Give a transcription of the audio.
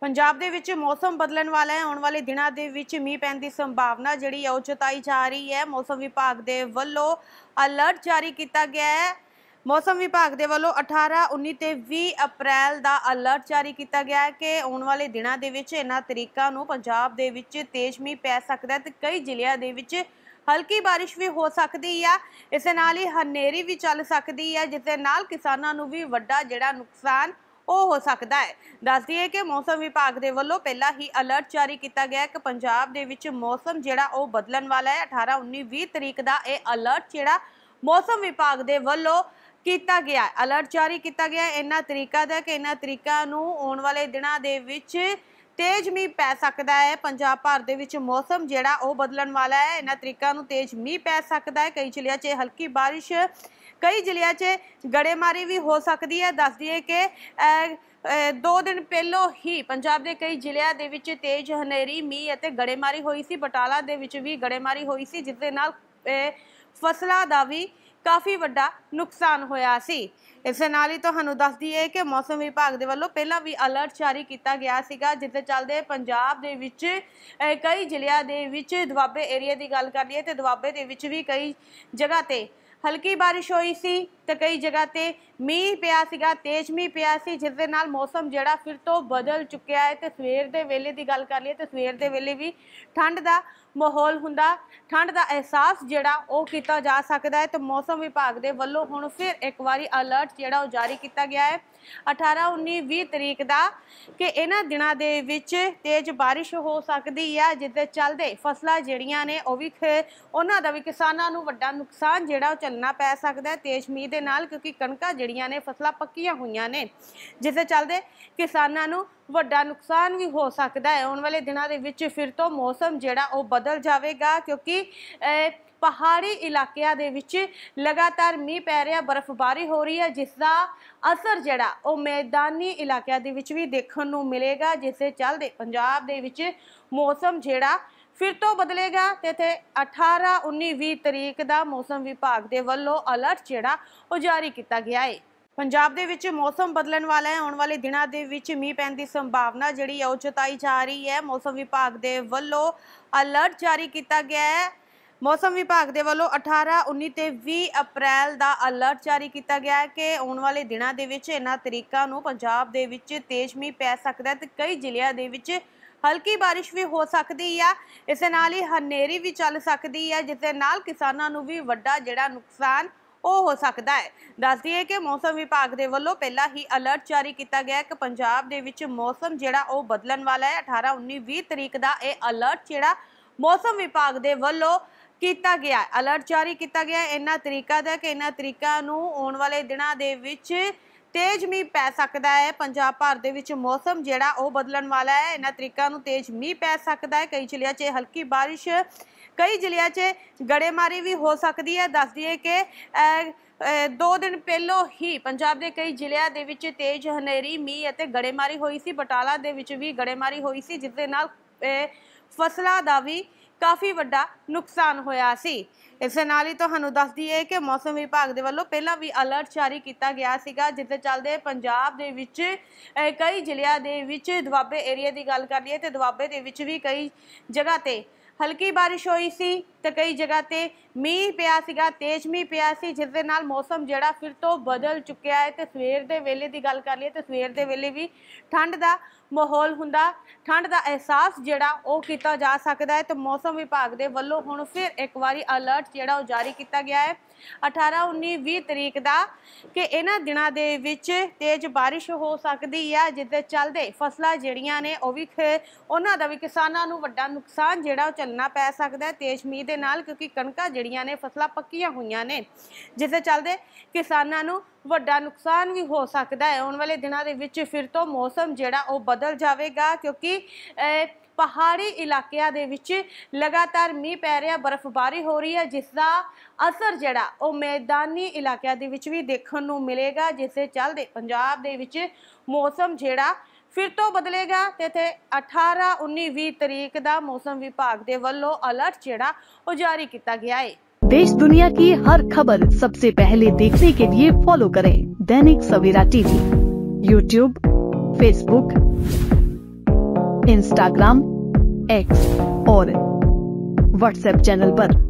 ਪੰਜਾਬ ਦੇ ਵਿੱਚ ਮੌਸਮ ਬਦਲਣ ਵਾਲਾ ਹੈ ਆਉਣ ਵਾਲੇ ਦਿਨਾਂ ਦੇ ਵਿੱਚ ਮੀਂਹ ਪੈਣ ਦੀ ਸੰਭਾਵਨਾ ਜਿਹੜੀ ਹੈ ਉਹ ਚਤਾਈ ਜਾ ਰਹੀ ਹੈ ਮੌਸਮ ਵਿਭਾਗ ਦੇ ਵੱਲੋਂ ਅਲਰਟ ਜਾਰੀ ਕੀਤਾ ਗਿਆ ਹੈ ਮੌਸਮ ਵਿਭਾਗ ਦੇ ਵੱਲੋਂ 18 19 ਤੇ 20 ਅਪ੍ਰੈਲ ਦਾ ਅਲਰਟ ਜਾਰੀ ਕੀਤਾ ਗਿਆ ਹੈ ਕਿ ਆਉਣ ਵਾਲੇ ਦਿਨਾਂ ਦੇ ਵਿੱਚ ਇਹਨਾਂ ਤਰੀਕਾਂ ਨੂੰ ਪੰਜਾਬ ਦੇ ਵਿੱਚ ਤੇਜ਼ ਮੀਂਹ ਪੈ ਸਕਦਾ ਹੈ ਤੇ ਕਈ ਜ਼ਿਲ੍ਹਿਆਂ ਦੇ ਵਿੱਚ ਹਲਕੀ بارش ਵੀ ਹੋ ਸਕਦੀ ਆ ਇਸੇ ਨਾਲ ਹੀ ਹਨੇਰੀ ਵੀ ਚੱਲ ਸਕਦੀ ਹੈ ਜਿਸ ਦੇ ਨਾਲ ਕਿਸਾਨਾਂ ਨੂੰ ਵੀ ਵੱਡਾ ਜਿਹੜਾ ਨੁਕਸਾਨ ਉਹ ਹੋ ਸਕਦਾ ਹੈ ਦੱਸ ਦਈਏ ਕਿ ਮੌਸਮ ਵਿਭਾਗ ਦੇ ਵੱਲੋਂ ਪਹਿਲਾਂ ਹੀ ਅਲਰਟ ਜਾਰੀ ਕੀਤਾ ਗਿਆ ਹੈ ਕਿ ਪੰਜਾਬ ਦੇ ਵਿੱਚ ਮੌਸਮ ਜਿਹੜਾ ਉਹ ਬਦਲਣ ਵਾਲਾ ਹੈ 18 19 20 ਤਰੀਕ ਦਾ ਇਹ ਅਲਰਟ ਜਿਹੜਾ ਮੌਸਮ ਵਿਭਾਗ ਦੇ ਵੱਲੋਂ ਕੀਤਾ ਗਿਆ ਅਲਰਟ ਜਾਰੀ ਕੀਤਾ ਗਿਆ ਇਹਨਾਂ ਤਰੀਕਾ ਦਾ ਕਿ ਇਹਨਾਂ ਤਰੀਕਾ ਨੂੰ ਆਉਣ ਵਾਲੇ ਦਿਨਾਂ ਦੇ ਵਿੱਚ ਤੇਜ਼ ਮੀਂਹ ਪੈ ਸਕਦਾ ਹੈ ਪੰਜਾਬ ਭਰ ਦੇ ਵਿੱਚ ਮੌਸਮ ਜਿਹੜਾ ਉਹ ਬਦਲਣ ਵਾਲਾ ਹੈ ਇਹਨਾਂ ਤਰੀਕਾਂ ਨੂੰ ਤੇਜ਼ ਮੀਂਹ ਪੈ ਸਕਦਾ ਹੈ ਕਈ ਜ਼ਿਲ੍ਹਿਆਂ 'ਚ ਹਲਕੀ ਬਾਰਿਸ਼ ਕਈ ਜ਼ਿਲ੍ਹਿਆਂ 'ਚ ਗੜੇਮਾਰੀ ਵੀ ਹੋ ਸਕਦੀ ਹੈ ਦੱਸ ਦਈਏ ਕਿ ਦੋ ਦਿਨ ਪਹਿਲੋ ਹੀ ਪੰਜਾਬ ਦੇ ਕਈ ਜ਼ਿਲ੍ਹਿਆਂ ਦੇ ਵਿੱਚ ਤੇਜ਼ ਹਨੇਰੀ ਮੀਂਹ ਅਤੇ ਗੜੇਮਾਰੀ ਹੋਈ ਸੀ ਬਟਾਲਾ ਦੇ ਵਿੱਚ ਵੀ ਗੜੇਮਾਰੀ ਹੋਈ ਸੀ ਜਿਸ ਦੇ ਨਾਲ ਫਸਲਾਂ ਦਾ ਵੀ ਕਾਫੀ ਵੱਡਾ ਨੁਕਸਾਨ ਹੋਇਆ ਸੀ ਇਸ ਨਾਲ ਹੀ ਤੁਹਾਨੂੰ ਦੱਸ ਦਈਏ ਕਿ ਮੌਸਮ ਵਿਭਾਗ ਦੇ ਵੱਲੋਂ ਪਹਿਲਾਂ ਵੀ ਅਲਰਟ ਜਾਰੀ ਕੀਤਾ ਗਿਆ ਸੀਗਾ ਜਿੱਦੇ ਚੱਲਦੇ ਪੰਜਾਬ ਦੇ ਵਿੱਚ ਕਈ ਜ਼ਿਲ੍ਹਿਆਂ ਦੇ ਵਿੱਚ ਦੁਆਬੇ ਏਰੀਆ ਦੀ ਗੱਲ ਕਰ ਲਈਏ ਤੇ ਦੁਆਬੇ ਦੇ ਵਿੱਚ ਵੀ ਕਈ ਜਗ੍ਹਾ ਤੇ ਹਲਕੀ ਬਾਰਿਸ਼ ਹੋਈ ਸੀ ਤੇ ਕਈ ਜਗ੍ਹਾ ਤੇ ਮੀਂਹ ਪਿਆ ਸੀਗਾ ਤੇਜ਼ ਮੀਂਹ ਪਿਆ ਸੀ ਜਿਸ ਦੇ ਨਾਲ ਮੌਸਮ ਜਿਹੜਾ ਫਿਰ ਤੋਂ ਬਦਲ ਚੁੱਕਿਆ ਹੈ ਤੇ ਸਵੇਰ ਦੇ ਵੇਲੇ ਦੀ ਗੱਲ ਕਰ ਲਈਏ ਤੇ ਸਵੇਰ ਦੇ ਵੇਲੇ ਵੀ ਠੰਡ ਦਾ ਮਾਹੌਲ ਹੁੰਦਾ ਠੰਡ ਦਾ ਅਹਿਸਾਸ ਜਿਹੜਾ ਉਹ ਕੀਤਾ ਜਾ ਸਕਦਾ ਹੈ ਤੇ ਮੌਸਮ ਵਿਭਾਗ ਦੇ ਵੱਲੋਂ ਹੁਣ ਫਿਰ ਇੱਕ ਵਾਰੀ ਅਲਰਟ ਜਿਹੜਾ ਉਹ ਜਾਰੀ ਕੀਤਾ ਗਿਆ ਹੈ 18 19 20 ਤਰੀਕ ਦਾ ਕਿ ਇਹਨਾਂ ਦਿਨਾਂ ਦੇ ਵਿੱਚ ਤੇਜ਼ ਬਾਰਿਸ਼ ਹੋ ਸਕਦੀ ਹੈ ਜਿਸ ਦੇ ਚੱਲਦੇ ਫਸਲਾਂ ਜਿਹੜੀਆਂ ਨੇ ਉਹ ਵੀ ਉਹਨਾਂ ਦਾ ਵੀ ਕਿਸਾਨਾਂ ਨੂੰ ਵੱਡਾ ਨੁਕਸਾਨ ਜਿਹੜਾ ਉਹ ਚੱਲਣਾ ਪੈ ਸਕਦਾ ਹੈ ਤੇਜ਼ ਮੀਂਹ ਦੇ ਨਾਲ ਕਿਉਂਕਿ ਕਣਕਾਂ ਜਿਹੜੀਆਂ ਨੇ ਫਸਲਾਂ ਪੱਕੀਆਂ ਹੋਈਆਂ ਨੇ ਜਿਸ ਦੇ ਚੱਲਦੇ ਕਿਸਾਨਾਂ ਨੂੰ ਵੱਡਾ ਨੁਕਸਾਨ ਵੀ ਹੋ ਸਕਦਾ ਹੈ ਆਉਣ ਵਾਲੇ ਦਿਨਾਂ ਦੇ ਵਿੱਚ ਫਿਰ ਤੋਂ ਮੌਸਮ ਜਿਹੜਾ ਉਹ ਬਦਲ ਜਾਵੇਗਾ ਕਿਉਂਕਿ ਪਹਾੜੀ ਇਲਾਕਿਆਂ ਦੇ ਵਿੱਚ ਲਗਾਤਾਰ ਮੀਂਹ ਪੈ ਰਿਹਾ ਬਰਫ਼ਬਾਰੀ ਹੋ ਰਹੀ ਹੈ ਜਿਸ ਦਾ ਅਸਰ ਜਿਹੜਾ ਉਹ ਮੈਦਾਨੀ ਇਲਾਕਿਆਂ ਦੇ ਵਿੱਚ ਵੀ ਦੇਖਣ ਨੂੰ ਮਿਲੇਗਾ ਜਿਸ ਦੇ ਚੱਲਦੇ ਪੰਜਾਬ ਦੇ ਵਿੱਚ ਮੌਸਮ ਜਿਹੜਾ ਫਿਰ ਤੋਂ ਬਦਲੇਗਾ ਤੇ ਤੇ 18 19 20 ਤਰੀਕ ਦਾ ਮੌਸਮ ਵਿਭਾਗ ਦੇ ਵੱਲੋਂ ਅਲਰਟ ਜਿਹੜਾ ਉਹ ਜਾਰੀ ਕੀਤਾ ਗਿਆ ਹੈ ਪੰਜਾਬ ਦੇ ਵਿੱਚ ਮੌਸਮ ਬਦਲਣ ਵਾਲਾ ਹੈ ਆਉਣ ਵਾਲੇ ਦਿਨਾਂ ਦੇ ਵਿੱਚ ਮੀਂਹ ਪੈਣ ਦੀ ਸੰਭਾਵਨਾ ਜਿਹੜੀ ਹੈ ਉਹ ਚਤਾਈ ਜਾ ਰਹੀ ਹੈ ਮੌਸਮ ਵਿਭਾਗ ਦੇ ਵੱਲੋਂ ਅਲਰਟ ਜਾਰੀ ਕੀਤਾ ਗਿਆ ਹੈ ਮੌਸਮ ਵਿਭਾਗ ਦੇ ਵੱਲੋਂ 18 19 ਤੇ 20 ਅਪ੍ਰੈਲ ਦਾ ਅਲਰਟ ਜਾਰੀ ਕੀਤਾ ਗਿਆ ਹੈ ਕਿ ਆਉਣ ਵਾਲੇ ਦਿਨਾਂ ਦੇ ਵਿੱਚ ਇਹਨਾਂ ਤਰੀਕਾਂ ਨੂੰ ਪੰਜਾਬ ਦੇ ਵਿੱਚ ਤੇਜ਼ ਮੀਂਹ ਪੈ ਸਕਦਾ ਹੈ ਤੇ ਕਈ ਜ਼ਿਲ੍ਹਿਆਂ ਦੇ ਵਿੱਚ ਹਲਕੀ ਬਾਰਿਸ਼ ਵੀ ਹੋ ਸਕਦੀ ਆ ਇਸ ਨਾਲ ਹੀ ਹਨੇਰੀ ਵੀ ਚੱਲ ਸਕਦੀ ਆ ਜਿਸ ਦੇ ਨਾਲ ਕਿਸਾਨਾਂ ਨੂੰ ਵੀ ਵੱਡਾ ਜਿਹੜਾ ਨੁਕਸਾਨ ਉਹ ਹੋ ਸਕਦਾ ਹੈ ਦੱਸ ਦਈਏ ਕਿ ਮੌਸਮ ਵਿਭਾਗ ਦੇ ਵੱਲੋਂ ਪਹਿਲਾਂ ਹੀ ਅਲਰਟ ਜਾਰੀ ਕੀਤਾ ਗਿਆ ਕਿ ਪੰਜਾਬ ਦੇ ਵਿੱਚ ਮੌਸਮ ਜਿਹੜਾ ਉਹ ਬਦਲਣ ਵਾਲਾ ਹੈ 18 19 20 ਤਰੀਕ ਦਾ ਇਹ ਅਲਰਟ ਜਿਹੜਾ ਮੌਸਮ ਵਿਭਾਗ ਦੇ ਵੱਲੋਂ ਕੀਤਾ ਗਿਆ ਅਲਰਟ ਜਾਰੀ ਕੀਤਾ ਗਿਆ ਇਹਨਾਂ ਤਰੀਕਾ ਦਾ ਕਿ ਇਹਨਾਂ ਤਰੀਕਾ ਨੂੰ ਆਉਣ ਵਾਲੇ ਦਿਨਾਂ ਦੇ ਵਿੱਚ ਤੇਜ਼ ਮੀਂਹ ਪੈ ਸਕਦਾ ਹੈ ਪੰਜਾਬ ਭਰ ਦੇ ਵਿੱਚ ਮੌਸਮ ਜਿਹੜਾ ਉਹ ਬਦਲਣ ਵਾਲਾ ਹੈ ਇਹਨਾਂ ਤਰੀਕਾਂ ਨੂੰ ਤੇਜ਼ ਮੀਂਹ ਪੈ ਸਕਦਾ ਹੈ ਕਈ ਜ਼ਿਲ੍ਹਿਆਂ 'ਚ ਹਲਕੀ ਬਾਰਿਸ਼ ਕਈ ਜ਼ਿਲ੍ਹਿਆਂ 'ਚ ਗੜੇਮਾਰੀ ਵੀ ਹੋ ਸਕਦੀ ਹੈ ਦੱਸ ਦਈਏ ਕਿ ਦੋ ਦਿਨ ਪਹਿਲੋਂ ਹੀ ਪੰਜਾਬ ਦੇ ਕਈ ਜ਼ਿਲ੍ਹਿਆਂ ਦੇ ਵਿੱਚ ਤੇਜ਼ ਹਨੇਰੀ ਮੀਂਹ ਅਤੇ ਗੜੇਮਾਰੀ ਹੋਈ ਸੀ ਬਟਾਲਾ ਦੇ ਵਿੱਚ ਵੀ ਗੜੇਮਾਰੀ ਹੋਈ ਸੀ ਜਿਸ ਦੇ ਨਾਲ ਫਸਲਾਂ ਦਾ ਵੀ ਕਾਫੀ ਵੱਡਾ ਨੁਕਸਾਨ ਹੋਇਆ ਸੀ ਇਸ ਨਾਲ ਹੀ ਤੁਹਾਨੂੰ ਦੱਸ ਦਈਏ ਕਿ ਮੌਸਮ ਵਿਭਾਗ ਦੇ ਵੱਲੋਂ ਪਹਿਲਾਂ ਵੀ ਅਲਰਟ ਜਾਰੀ ਕੀਤਾ ਗਿਆ ਸੀਗਾ ਜਿੱਦੇ ਚੱਲਦੇ ਪੰਜਾਬ ਦੇ ਵਿੱਚ ਕਈ ਜ਼ਿਲ੍ਹਿਆਂ ਦੇ ਵਿੱਚ ਦੁਆਬੇ ਏਰੀਆ ਦੀ ਗੱਲ ਕਰ ਲਈਏ ਤੇ ਦੁਆਬੇ ਦੇ ਵਿੱਚ ਵੀ ਕਈ ਜਗ੍ਹਾ ਤੇ ਹਲਕੀ ਬਾਰਿਸ਼ ਹੋਈ ਸੀ ਤੇ ਕਈ ਜਗ੍ਹਾ ਤੇ ਮੀਂਹ ਪਿਆ ਸੀਗਾ ਤੇਜ਼ ਮੀਂਹ ਪਿਆ ਸੀ ਜਿਸ ਦੇ ਨਾਲ ਮੌਸਮ ਜਿਹੜਾ ਫਿਰ ਤੋਂ ਬਦਲ ਚੁੱਕਿਆ ਹੈ ਤੇ ਸਵੇਰ ਦੇ ਵੇਲੇ ਦੀ ਗੱਲ ਕਰ ਲਈਏ ਤੇ ਸਵੇਰ ਦੇ ਵੇਲੇ ਵੀ ਠੰਡ ਦਾ ਮਾਹੌਲ ਹੁੰਦਾ ਠੰਡ ਦਾ ਅਹਿਸਾਸ ਜਿਹੜਾ ਉਹ ਕੀਤਾ ਜਾ ਸਕਦਾ ਹੈ ਤੇ ਮੌਸਮ ਮੌਸਮ ਵਿਭਾਗ ਦੇ ਵੱਲੋਂ ਹੁਣ ਫਿਰ ਇੱਕ ਵਾਰੀ ਅਲਰਟ ਜਿਹੜਾ ਉਹ ਜਾਰੀ ਕੀਤਾ ਗਿਆ ਹੈ 18 19 20 ਤਰੀਕ ਦਾ ਕਿ ਇਹਨਾਂ ਦਿਨਾਂ ਦੇ ਵਿੱਚ ਤੇਜ਼ بارش ਹੋ ਸਕਦੀ ਹੈ ਜਿੱਦੇ ਚੱਲਦੇ ਫਸਲਾਂ ਜਿਹੜੀਆਂ ਨੇ ਉਹ ਵੀ ਉਹਨਾਂ ਦਾ ਵੀ ਕਿਸਾਨਾਂ ਨੂੰ ਵੱਡਾ ਨੁਕਸਾਨ ਜਿਹੜਾ ਉਹ ਚੱਲਣਾ ਪੈ ਸਕਦਾ ਹੈ ਤੇਜ਼ ਮੀਂਹ ਦੇ ਨਾਲ ਕਿਉਂਕਿ ਕਣਕਾਂ ਜਿਹੜੀਆਂ ਨੇ ਫਸਲਾਂ ਪੱਕੀਆਂ ਹੋਈਆਂ ਨੇ ਜਿੱਦੇ ਚੱਲਦੇ ਕਿਸਾਨਾਂ ਨੂੰ ਵੱਡਾ ਨੁਕਸਾਨ ਵੀ ਹੋ ਸਕਦਾ ਹੈ ਆਉਣ ਵਾਲੇ ਦਿਨਾਂ ਦੇ ਵਿੱਚ ਫਿਰ ਤੋਂ ਮੌਸਮ ਜਿਹੜਾ ਉਹ ਬਦਲ ਜਾਵੇਗਾ ਕਿਉਂਕਿ ਪਹਾੜੀ ਇਲਾਕਿਆਂ ਦੇ ਵਿੱਚ ਲਗਾਤਾਰ ਮੀਂਹ ਪੈ ਰਿਹਾ ਬਰਫ਼ਬਾਰੀ ਹੋ ਰਹੀ ਹੈ ਜਿਸ ਦਾ ਅਸਰ ਜਿਹੜਾ ਉਹ ਮੈਦਾਨੀ ਇਲਾਕਿਆਂ ਦੇ ਵਿੱਚ ਵੀ ਦੇਖਣ ਨੂੰ ਮਿਲੇਗਾ ਜਿਸ ਦੇ ਚੱਲਦੇ ਪੰਜਾਬ ਦੇ ਵਿੱਚ ਮੌਸਮ ਜਿਹੜਾ ਫਿਰ ਤੋਂ ਬਦਲੇਗਾ ਤੇ ਇਥੇ 18 19 20 ਤਰੀਕ ਦਾ ਮੌਸਮ ਵਿਭਾਗ ਦੇ ਵੱਲੋਂ ਅਲਰਟ ਜਿਹੜਾ ਉਹ ਜਾਰੀ ਕੀਤਾ ਗਿਆ ਹੈ देश दुनिया की हर खबर सबसे पहले देखने के लिए फॉलो करें Dainik Savera TV YouTube Facebook Instagram X और व्हाट्सएप चैनल पर